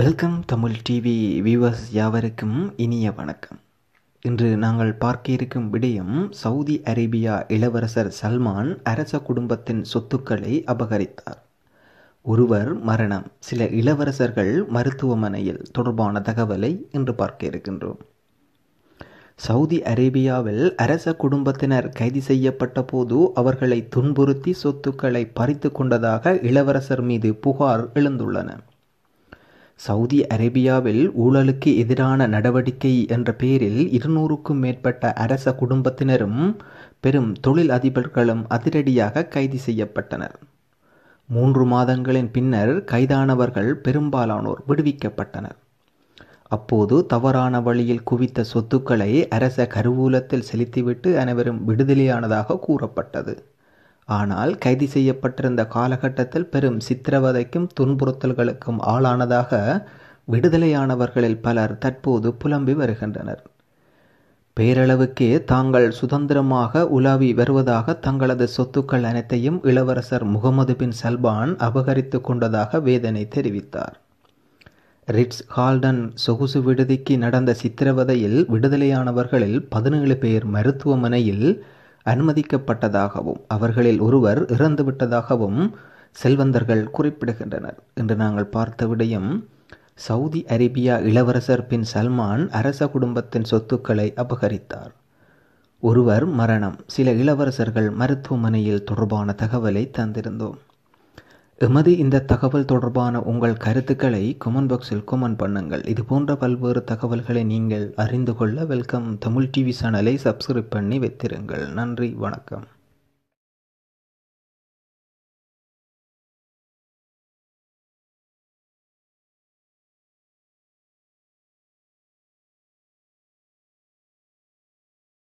welcome Tamil TV viewers யாவருக்கும் இனிய வணக்கம் இன்று நாங்கள் பார்க்க இருக்கும் விடயம் சவுதி அரேபியா இளவரசர் சல்மான் அரச குடும்பத்தின் சொத்துக்களை அபகரித்தார் ஒருவர் மரணம் சில இளவரசர்கள் மருத்துவமனையில் தொடர்பான தகவலை இன்று பார்க்க இருக்கின்றோம் சவுதி அரேபியாவில் அரச குடும்பத்தினர் கைது செய்யப்பட்ட போது அவர்களை துன்புறுத்தி சொத்துக்களை பறித்து கொண்டதாக இளவரசர் மீது புகார் எழுந்துள்ளன சவுதி அரேபியாவில் ஊழலுக்கு எதிரான நடவடிக்கை என்ற பேரில் இருநூறுக்கும் மேற்பட்ட அரச குடும்பத்தினரும் பெரும் தொழில் அதிபர்களும் அதிரடியாக கைது செய்யப்பட்டனர் மூன்று மாதங்களின் பின்னர் கைதானவர்கள் பெரும்பாலானோர் விடுவிக்கப்பட்டனர் அப்போது தவறான வழியில் குவித்த சொத்துக்களை அரச கருவூலத்தில் செலுத்திவிட்டு அனைவரும் விடுதலையானதாக கூறப்பட்டது ஆனால் கைது செய்யப்பட்டிருந்த காலகட்டத்தில் பெரும் சித்திரவதைக்கும் துன்புறுத்தல்களுக்கும் ஆளானதாக விடுதலையானவர்களில் பலர் தற்போது புலம்பி வருகின்றனர் பேரளவுக்கே தாங்கள் சுதந்திரமாக உலாவி வருவதாக தங்களது சொத்துக்கள் அனைத்தையும் இளவரசர் முகமது பின் சல்பான் அபகரித்து கொண்டதாக வேதனை தெரிவித்தார் ரிட்ஸ் ஹால்டன் சொகுசு விடுதிக்கு நடந்த சித்திரவதையில் விடுதலையானவர்களில் பதினேழு பேர் மருத்துவமனையில் அனுமதிக்கப்பட்டதாகவும் அவர்களில் ஒருவர் இறந்துவிட்டதாகவும் செல்வந்தர்கள் குறிப்பிடுகின்றனர் என்று நாங்கள் பார்த்த விடயம் சவுதி அரேபியா இளவரசர் பின் சல்மான் அரச குடும்பத்தின் சொத்துக்களை அபகரித்தார் ஒருவர் மரணம் சில இளவரசர்கள் மருத்துவமனையில் தொடர்பான தகவலை தந்திருந்தோம் எமது இந்த தகவல் தொடர்பான உங்கள் கருத்துக்களை கமெண்ட் பாக்ஸில் கமெண்ட் பண்ணுங்கள் இது போன்ற பல்வேறு தகவல்களை நீங்கள் அறிந்து கொள்ள வெல்கம் தமிழ் டிவி சேனலை சப்ஸ்கிரைப் பண்ணி வைத்திருங்கள் நன்றி வணக்கம்